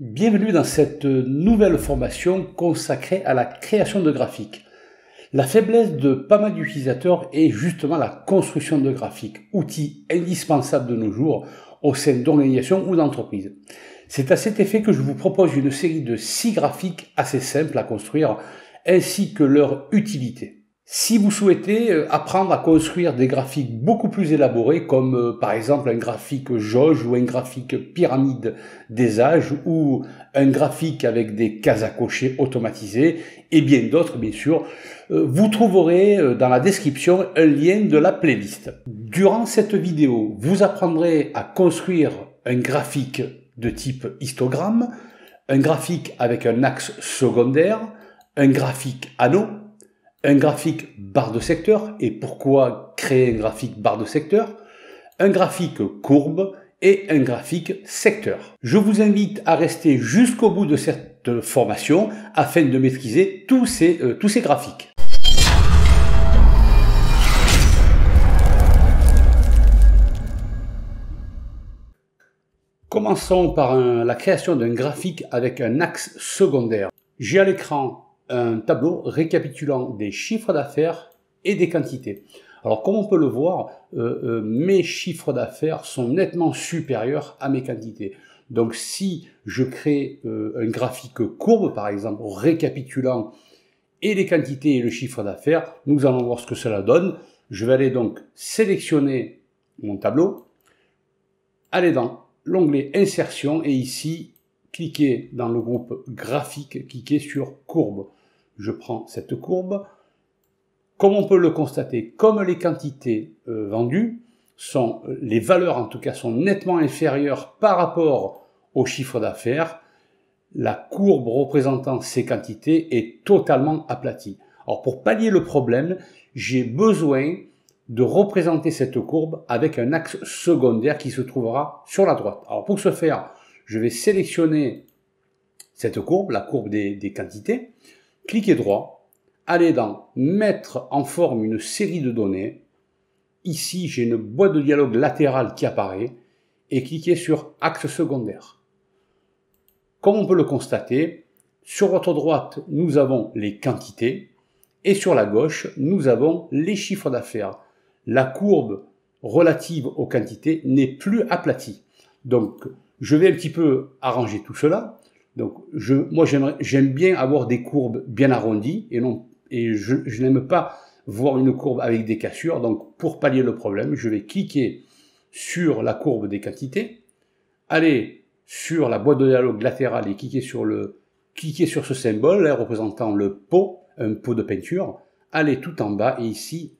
Bienvenue dans cette nouvelle formation consacrée à la création de graphiques. La faiblesse de pas mal d'utilisateurs est justement la construction de graphiques, outil indispensable de nos jours au sein d'organisations ou d'entreprises. C'est à cet effet que je vous propose une série de 6 graphiques assez simples à construire ainsi que leur utilité. Si vous souhaitez euh, apprendre à construire des graphiques beaucoup plus élaborés, comme euh, par exemple un graphique jauge ou un graphique pyramide des âges ou un graphique avec des cases à cocher automatisées et bien d'autres bien sûr, euh, vous trouverez dans la description un lien de la playlist. Durant cette vidéo, vous apprendrez à construire un graphique de type histogramme, un graphique avec un axe secondaire, un graphique anneau, un graphique barre de secteur et pourquoi créer un graphique barre de secteur, un graphique courbe et un graphique secteur. Je vous invite à rester jusqu'au bout de cette formation afin de maîtriser tous ces, euh, tous ces graphiques. Commençons par la création d'un graphique avec un axe secondaire. J'ai à l'écran un tableau récapitulant des chiffres d'affaires et des quantités. Alors comme on peut le voir, euh, euh, mes chiffres d'affaires sont nettement supérieurs à mes quantités. Donc si je crée euh, un graphique courbe, par exemple, récapitulant et les quantités et le chiffre d'affaires, nous allons voir ce que cela donne. Je vais aller donc sélectionner mon tableau, aller dans l'onglet insertion et ici, cliquer dans le groupe graphique, cliquer sur courbe je prends cette courbe. Comme on peut le constater, comme les quantités euh, vendues sont, euh, les valeurs en tout cas sont nettement inférieures par rapport au chiffre d'affaires, la courbe représentant ces quantités est totalement aplatie. Alors pour pallier le problème, j'ai besoin de représenter cette courbe avec un axe secondaire qui se trouvera sur la droite. Alors pour ce faire, je vais sélectionner cette courbe, la courbe des quantités cliquez droit, allez dans Mettre en forme une série de données. Ici, j'ai une boîte de dialogue latérale qui apparaît et cliquez sur Axe secondaire. Comme on peut le constater, sur votre droite, nous avons les quantités et sur la gauche, nous avons les chiffres d'affaires. La courbe relative aux quantités n'est plus aplatie. Donc, je vais un petit peu arranger tout cela donc, moi, j'aime bien avoir des courbes bien arrondies et non, et je, n'aime pas voir une courbe avec des cassures. Donc, pour pallier le problème, je vais cliquer sur la courbe des quantités, aller sur la boîte de dialogue latérale et cliquer sur le, cliquer sur ce symbole hein, représentant le pot, un pot de peinture, aller tout en bas et ici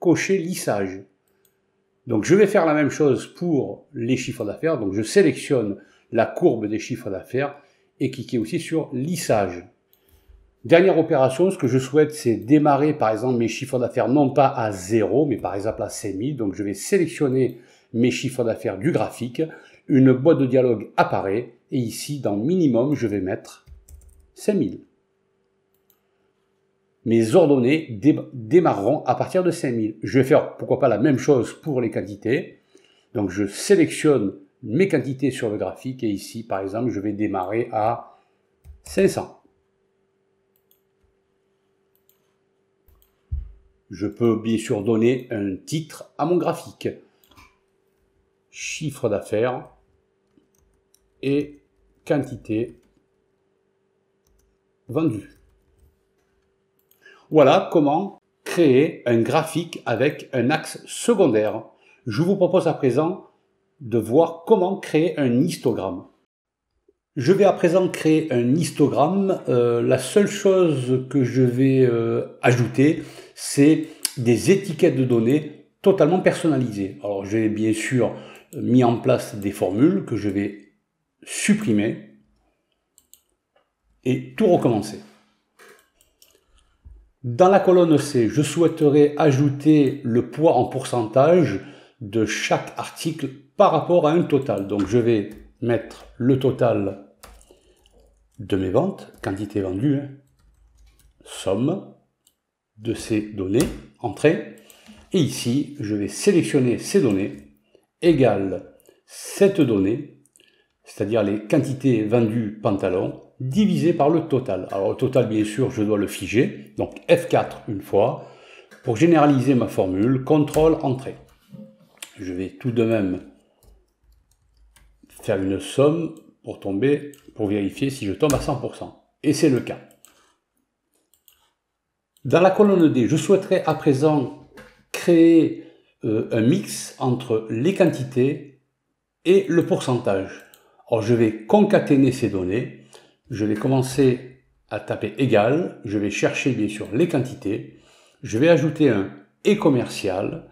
cocher lissage. Donc je vais faire la même chose pour les chiffres d'affaires. Donc je sélectionne la courbe des chiffres d'affaires et cliquer aussi sur lissage. Dernière opération, ce que je souhaite, c'est démarrer par exemple mes chiffres d'affaires non pas à 0, mais par exemple à 5000. Donc je vais sélectionner mes chiffres d'affaires du graphique. Une boîte de dialogue apparaît et ici, dans minimum, je vais mettre 5000. Mes ordonnées démarreront à partir de 5000. Je vais faire pourquoi pas la même chose pour les quantités. Donc je sélectionne mes quantités sur le graphique. Et ici, par exemple, je vais démarrer à 500. Je peux bien sûr donner un titre à mon graphique. Chiffre d'affaires et quantité vendue. Voilà comment créer un graphique avec un axe secondaire. Je vous propose à présent de voir comment créer un histogramme. Je vais à présent créer un histogramme. Euh, la seule chose que je vais euh, ajouter, c'est des étiquettes de données totalement personnalisées. Alors j'ai bien sûr mis en place des formules que je vais supprimer et tout recommencer. Dans la colonne C, je souhaiterais ajouter le poids en pourcentage de chaque article par rapport à un total. Donc je vais mettre le total de mes ventes, quantité vendue, hein, somme de ces données, entrée. Et ici, je vais sélectionner ces données égale cette donnée, c'est-à-dire les quantités vendues pantalon, divisé par le total. Alors le total, bien sûr, je dois le figer, donc F4 une fois. Pour généraliser ma formule, contrôle entrée. Je vais tout de même faire une somme pour tomber, pour vérifier si je tombe à 100%. Et c'est le cas. Dans la colonne D, je souhaiterais à présent créer euh, un mix entre les quantités et le pourcentage. Alors je vais concaténer ces données. Je vais commencer à taper égal. Je vais chercher bien sûr les quantités. Je vais ajouter un et commercial.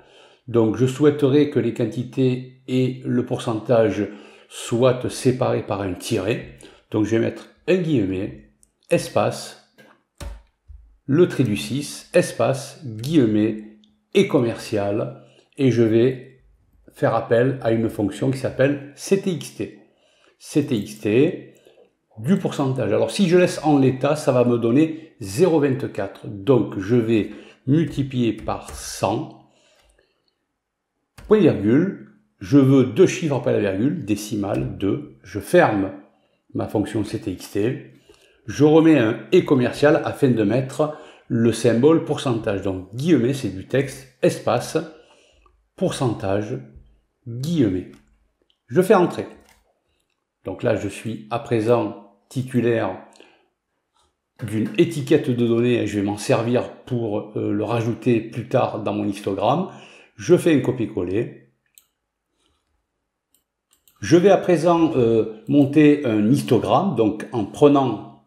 Donc je souhaiterais que les quantités et le pourcentage soit séparé par un tiret. Donc je vais mettre un guillemet, espace, le trait du 6, espace, guillemet et commercial. Et je vais faire appel à une fonction qui s'appelle ctxt. ctxt du pourcentage. Alors si je laisse en l'état, ça va me donner 0,24. Donc je vais multiplier par 100, point virgule, je veux deux chiffres après la virgule, décimale, deux. je ferme ma fonction ctxt, je remets un et commercial afin de mettre le symbole pourcentage. Donc guillemets, c'est du texte, espace, pourcentage, guillemets. Je fais entrer. Donc là, je suis à présent titulaire d'une étiquette de données, et je vais m'en servir pour euh, le rajouter plus tard dans mon histogramme. Je fais un copier-coller, je vais à présent euh, monter un histogramme, donc en prenant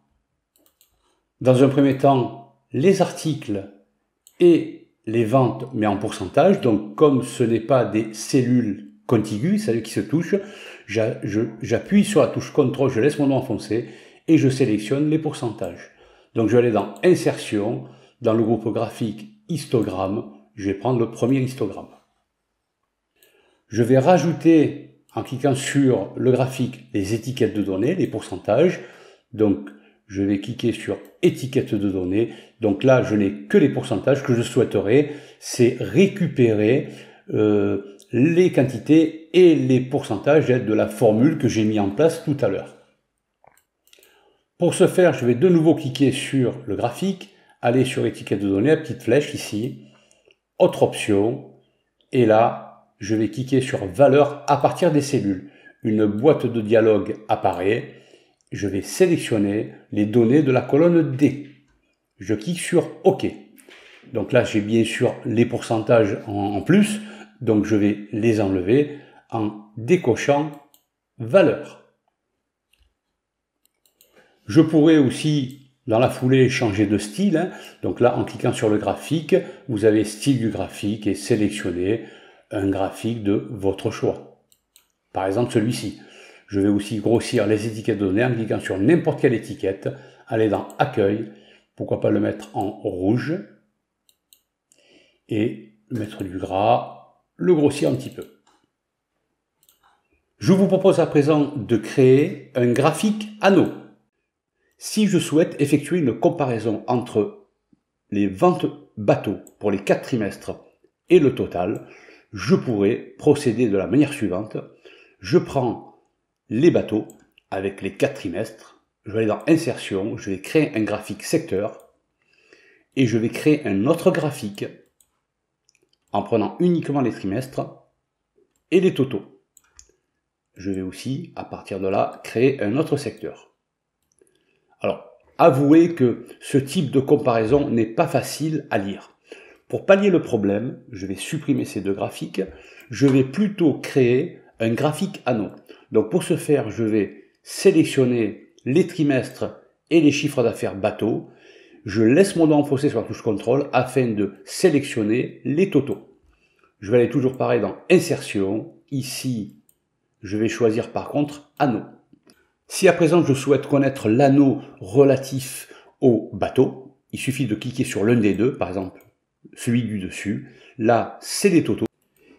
dans un premier temps les articles et les ventes, mais en pourcentage. Donc comme ce n'est pas des cellules contiguës, celles qui se touchent, j'appuie sur la touche CTRL, je laisse mon nom enfoncé et je sélectionne les pourcentages. Donc je vais aller dans Insertion, dans le groupe graphique Histogramme, je vais prendre le premier histogramme. Je vais rajouter en cliquant sur le graphique, les étiquettes de données, les pourcentages. Donc, je vais cliquer sur étiquette de données. Donc là, je n'ai que les pourcentages que je souhaiterais. C'est récupérer euh, les quantités et les pourcentages de la formule que j'ai mis en place tout à l'heure. Pour ce faire, je vais de nouveau cliquer sur le graphique, aller sur étiquette de données, la petite flèche ici, autre option, et là, je vais cliquer sur valeur à partir des cellules. Une boîte de dialogue apparaît. Je vais sélectionner les données de la colonne D. Je clique sur OK. Donc là, j'ai bien sûr les pourcentages en plus. Donc je vais les enlever en décochant valeur. Je pourrais aussi, dans la foulée, changer de style. Hein. Donc là, en cliquant sur le graphique, vous avez style du graphique et sélectionner un graphique de votre choix. Par exemple celui-ci. Je vais aussi grossir les étiquettes de données en cliquant sur n'importe quelle étiquette, aller dans Accueil, pourquoi pas le mettre en rouge, et mettre du gras, le grossir un petit peu. Je vous propose à présent de créer un graphique anneau. Si je souhaite effectuer une comparaison entre les ventes bateaux pour les 4 trimestres et le total, je pourrais procéder de la manière suivante. Je prends les bateaux avec les quatre trimestres, je vais aller dans insertion, je vais créer un graphique secteur et je vais créer un autre graphique en prenant uniquement les trimestres et les totaux. Je vais aussi, à partir de là, créer un autre secteur. Alors, avouez que ce type de comparaison n'est pas facile à lire. Pour pallier le problème, je vais supprimer ces deux graphiques. Je vais plutôt créer un graphique anneau. Donc pour ce faire, je vais sélectionner les trimestres et les chiffres d'affaires bateau, Je laisse mon doigt enfoncé sur la touche contrôle afin de sélectionner les totaux. Je vais aller toujours pareil dans insertion. Ici, je vais choisir par contre anneau. Si à présent je souhaite connaître l'anneau relatif au bateau, il suffit de cliquer sur l'un des deux, par exemple celui du dessus. Là, c'est des totaux.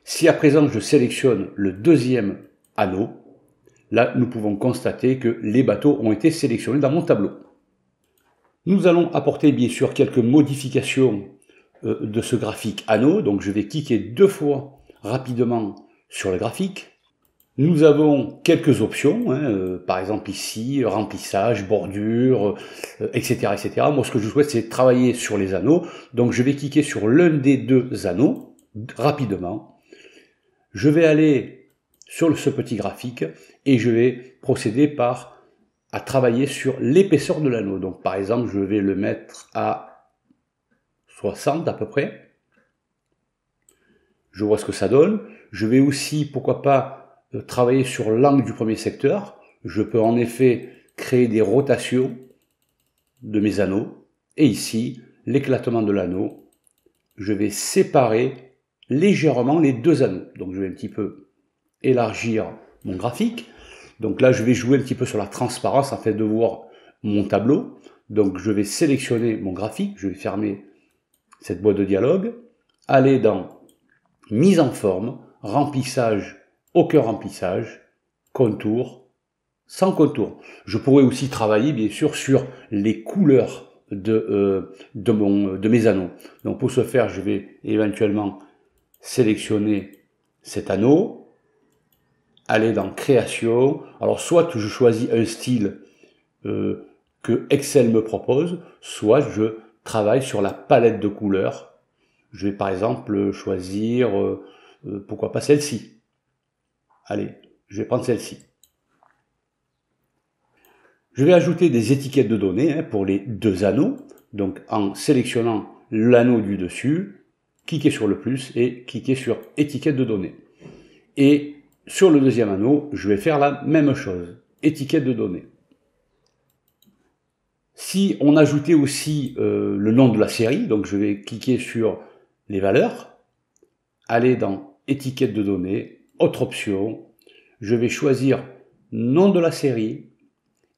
Si à présent je sélectionne le deuxième anneau, là nous pouvons constater que les bateaux ont été sélectionnés dans mon tableau. Nous allons apporter bien sûr quelques modifications euh, de ce graphique anneau, donc je vais cliquer deux fois rapidement sur le graphique. Nous avons quelques options, hein, euh, par exemple ici, remplissage, bordure, etc., euh, etc. Moi, ce que je souhaite, c'est travailler sur les anneaux. Donc, je vais cliquer sur l'un des deux anneaux rapidement. Je vais aller sur ce petit graphique et je vais procéder par à travailler sur l'épaisseur de l'anneau. Donc, par exemple, je vais le mettre à 60 à peu près. Je vois ce que ça donne. Je vais aussi, pourquoi pas, euh, travailler sur l'angle du premier secteur. Je peux en effet créer des rotations de mes anneaux. Et ici, l'éclatement de l'anneau, je vais séparer légèrement les deux anneaux. Donc je vais un petit peu élargir mon graphique. Donc là, je vais jouer un petit peu sur la transparence afin de voir mon tableau. Donc je vais sélectionner mon graphique, je vais fermer cette boîte de dialogue, aller dans mise en forme, remplissage aucun remplissage, contour, sans contour. Je pourrais aussi travailler bien sûr sur les couleurs de, euh, de, mon, de mes anneaux. Donc pour ce faire, je vais éventuellement sélectionner cet anneau, aller dans Création. Alors soit je choisis un style euh, que Excel me propose, soit je travaille sur la palette de couleurs. Je vais par exemple choisir, euh, pourquoi pas celle-ci. Allez, je vais prendre celle-ci. Je vais ajouter des étiquettes de données hein, pour les deux anneaux, donc en sélectionnant l'anneau du dessus, cliquez sur le plus et cliquez sur étiquette de données. Et sur le deuxième anneau, je vais faire la même chose, étiquette de données. Si on ajoutait aussi euh, le nom de la série, donc je vais cliquer sur les valeurs, aller dans étiquette de données, autre option, je vais choisir nom de la série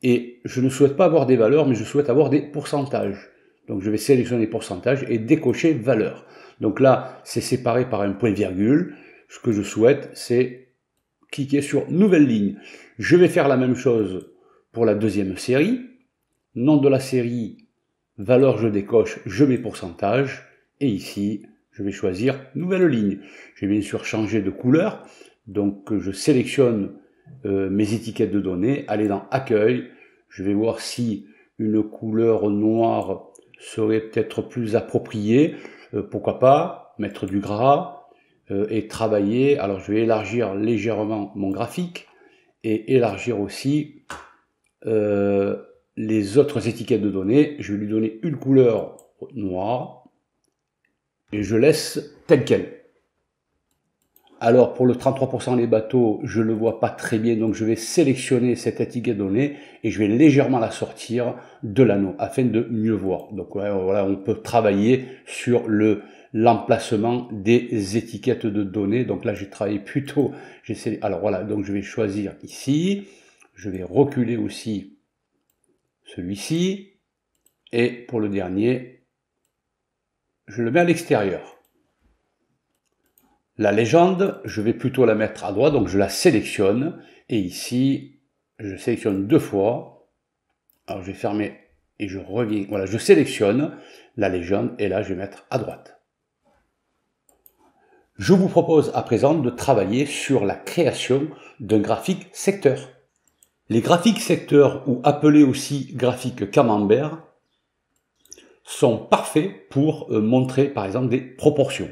et je ne souhaite pas avoir des valeurs, mais je souhaite avoir des pourcentages. Donc je vais sélectionner pourcentage pourcentages et décocher valeur. Donc là, c'est séparé par un point virgule. Ce que je souhaite, c'est cliquer sur nouvelle ligne. Je vais faire la même chose pour la deuxième série. Nom de la série, valeur je décoche, je mets pourcentage. Et ici, je vais choisir nouvelle ligne. Je vais bien sûr changer de couleur. Donc euh, je sélectionne euh, mes étiquettes de données, aller dans Accueil, je vais voir si une couleur noire serait peut-être plus appropriée, euh, pourquoi pas mettre du gras et travailler. Alors je vais élargir légèrement mon graphique et élargir aussi les autres étiquettes de données. Je vais lui donner une couleur noire et je laisse telle qu'elle. Alors pour le 33% des bateaux, je ne le vois pas très bien, donc je vais sélectionner cette étiquette donnée et je vais légèrement la sortir de l'anneau afin de mieux voir. Donc voilà, on peut travailler sur le l'emplacement des étiquettes de données. Donc là, j'ai travaillé plutôt. Alors voilà, donc je vais choisir ici. Je vais reculer aussi celui-ci. Et pour le dernier, je le mets à l'extérieur. La légende, je vais plutôt la mettre à droite, donc je la sélectionne. Et ici, je sélectionne deux fois. Alors je vais fermer et je reviens. Voilà, je sélectionne la légende et là, je vais mettre à droite. Je vous propose à présent de travailler sur la création d'un graphique secteur. Les graphiques secteurs, ou appelés aussi graphiques camembert, sont parfaits pour euh, montrer par exemple des proportions.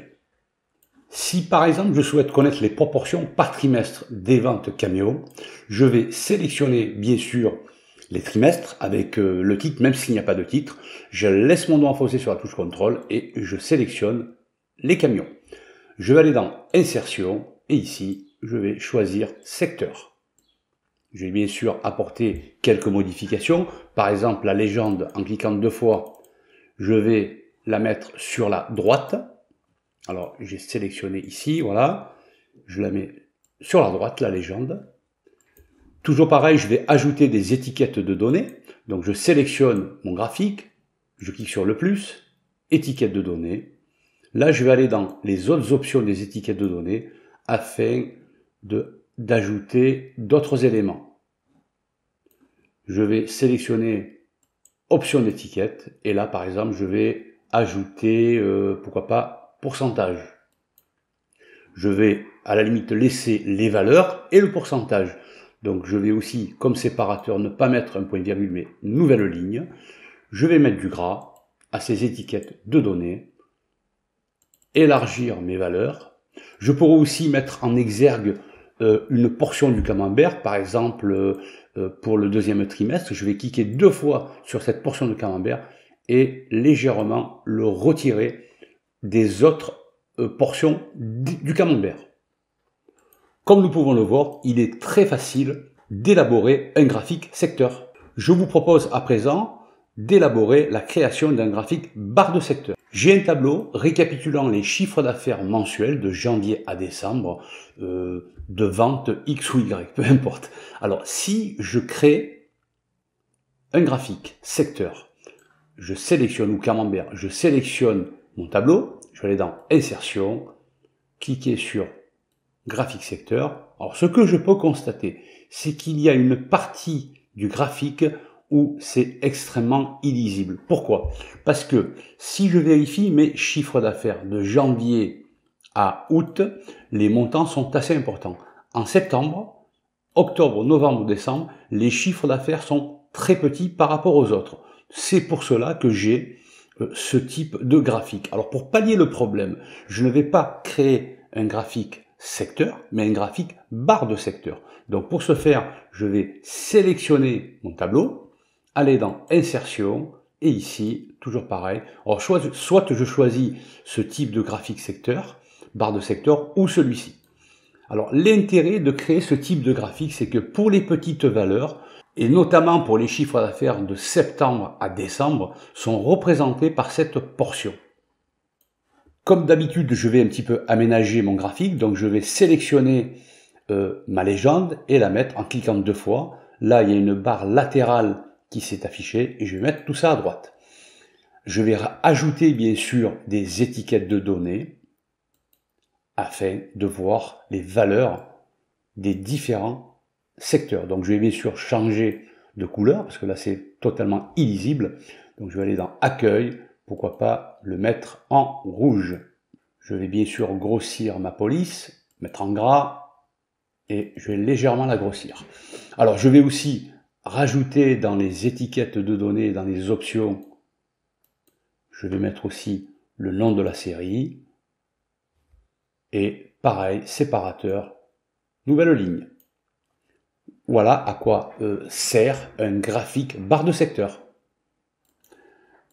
Si par exemple je souhaite connaître les proportions par trimestre des ventes camions, je vais sélectionner bien sûr les trimestres avec euh, le titre, même s'il n'y a pas de titre. Je laisse mon doigt enfoncé sur la touche contrôle et je sélectionne les camions. Je vais aller dans insertion et ici je vais choisir secteur. Je vais bien sûr apporter quelques modifications. Par exemple, la légende en cliquant deux fois, je vais la mettre sur la droite alors, j'ai sélectionné ici, voilà. Je la mets sur la droite, la légende. Toujours pareil, je vais ajouter des étiquettes de données. Donc, je sélectionne mon graphique. Je clique sur le plus, étiquette de données. Là, je vais aller dans les autres options des étiquettes de données afin d'ajouter d'autres éléments. Je vais sélectionner option d'étiquette et là, par exemple, je vais ajouter, euh, pourquoi pas, pourcentage. Je vais à la limite laisser les valeurs et le pourcentage. Donc je vais aussi, comme séparateur, ne pas mettre un point virgule, mais nouvelle ligne. Je vais mettre du gras à ces étiquettes de données, élargir mes valeurs. Je pourrais aussi mettre en exergue euh, une portion du camembert, par exemple euh, euh, pour le deuxième trimestre, je vais cliquer deux fois sur cette portion de camembert et légèrement le retirer des autres euh, portions du camembert. Comme nous pouvons le voir, il est très facile d'élaborer un graphique secteur. Je vous propose à présent d'élaborer la création d'un graphique barre de secteur. J'ai un tableau récapitulant les chiffres d'affaires mensuels de janvier à décembre euh, de vente X ou Y, peu importe. Alors si je crée un graphique secteur, je sélectionne ou camembert, je sélectionne mon tableau, je vais aller dans Insertion, cliquer sur Graphique secteur. Alors ce que je peux constater, c'est qu'il y a une partie du graphique où c'est extrêmement illisible. Pourquoi Parce que si je vérifie mes chiffres d'affaires de janvier à août, les montants sont assez importants. En septembre, octobre, novembre, décembre, les chiffres d'affaires sont très petits par rapport aux autres. C'est pour cela que j'ai euh, ce type de graphique. Alors pour pallier le problème, je ne vais pas créer un graphique secteur, mais un graphique barre de secteur. Donc pour ce faire, je vais sélectionner mon tableau, aller dans Insertion, et ici, toujours pareil, alors soit je choisis ce type de graphique secteur, barre de secteur, ou celui-ci. Alors l'intérêt de créer ce type de graphique, c'est que pour les petites valeurs, et notamment pour les chiffres d'affaires de septembre à décembre, sont représentés par cette portion. Comme d'habitude, je vais un petit peu aménager mon graphique, donc je vais sélectionner euh, ma légende et la mettre en cliquant deux fois. Là, il y a une barre latérale qui s'est affichée et je vais mettre tout ça à droite. Je vais ajouter bien sûr des étiquettes de données afin de voir les valeurs des différents secteur. Donc je vais bien sûr changer de couleur, parce que là c'est totalement illisible. Donc je vais aller dans Accueil, pourquoi pas le mettre en rouge. Je vais bien sûr grossir ma police, mettre en gras, et je vais légèrement la grossir. Alors je vais aussi rajouter dans les étiquettes de données, dans les options, je vais mettre aussi le nom de la série, et pareil, séparateur, nouvelle ligne. Voilà à quoi euh, sert un graphique barre de secteur.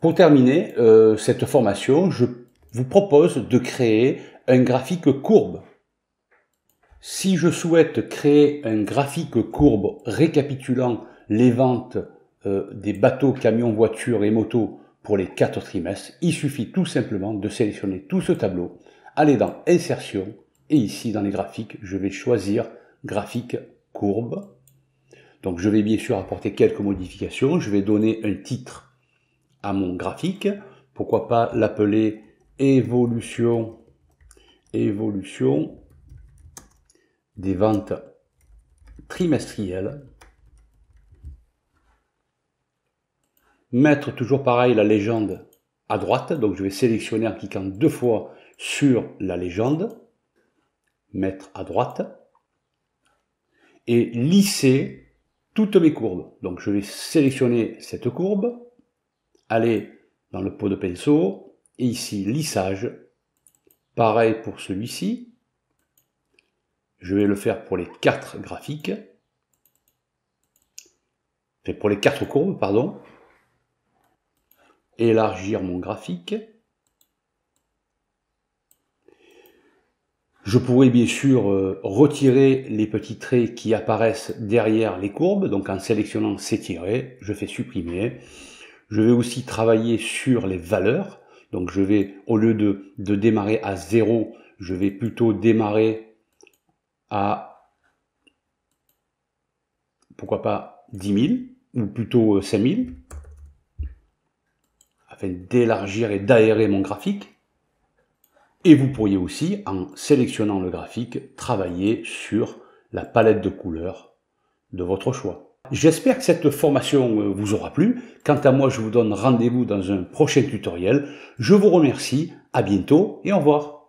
Pour terminer euh, cette formation, je vous propose de créer un graphique courbe. Si je souhaite créer un graphique courbe récapitulant les ventes euh, des bateaux, camions, voitures et motos pour les quatre trimestres, il suffit tout simplement de sélectionner tout ce tableau, aller dans Insertion, et ici dans les graphiques, je vais choisir Graphique courbe. Donc je vais bien sûr apporter quelques modifications. Je vais donner un titre à mon graphique. Pourquoi pas l'appeler évolution, évolution des ventes trimestrielles. Mettre toujours pareil la légende à droite. Donc je vais sélectionner en cliquant deux fois sur la légende. Mettre à droite. Et lisser toutes mes courbes. Donc je vais sélectionner cette courbe, aller dans le pot de pinceau, et ici lissage, pareil pour celui-ci, je vais le faire pour les quatre graphiques, pour les quatre courbes, pardon, élargir mon graphique, Je pourrais bien sûr euh, retirer les petits traits qui apparaissent derrière les courbes, donc en sélectionnant ces je fais supprimer. Je vais aussi travailler sur les valeurs, donc je vais, au lieu de, démarrer à 0, je vais plutôt démarrer à, pourquoi pas, 10 000, ou plutôt 5 euh, 000, afin d'élargir et d'aérer mon graphique. Et vous pourriez aussi, en sélectionnant le graphique, travailler sur la palette de couleurs de votre choix. J'espère que cette formation euh, vous aura plu. Quant à moi, je vous donne rendez-vous dans un prochain tutoriel. Je vous remercie, à bientôt et au revoir.